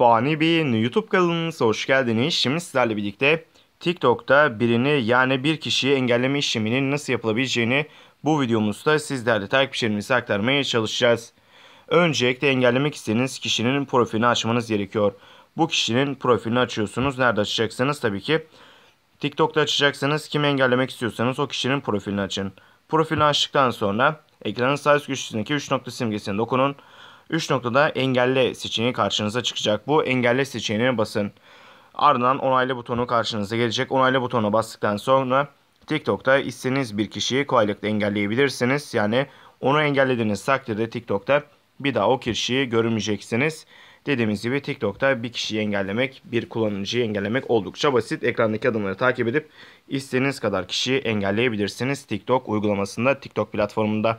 Fani Bey'in YouTube kanalınıza hoş geldiniz. Şimdi sizlerle birlikte TikTok'ta birini yani bir kişiyi engelleme işleminin nasıl yapılabileceğini bu videomuzda sizlerle takipçilerimize aktarmaya çalışacağız. Öncelikle engellemek istediğiniz kişinin profilini açmanız gerekiyor. Bu kişinin profilini açıyorsunuz. Nerede açacaksınız? Tabii ki TikTok'ta açacaksınız. Kimi engellemek istiyorsanız o kişinin profilini açın. Profilini açtıktan sonra ekranın sağ üst köşesindeki 3 nokta simgesine dokunun. 3 noktada engelle seçeneği karşınıza çıkacak. Bu engelle seçeneğine basın. Ardından onayla butonu karşınıza gelecek. Onayla butonuna bastıktan sonra TikTok'ta istediğiniz bir kişiyi kolaylıkla engelleyebilirsiniz. Yani onu engellediğiniz takdirde TikTok'ta bir daha o kişiyi görmeyeceksiniz. Dediğimiz gibi TikTok'ta bir kişiyi engellemek, bir kullanıcıyı engellemek oldukça basit. Ekrandaki adımları takip edip istediğiniz kadar kişiyi engelleyebilirsiniz TikTok uygulamasında, TikTok platformunda.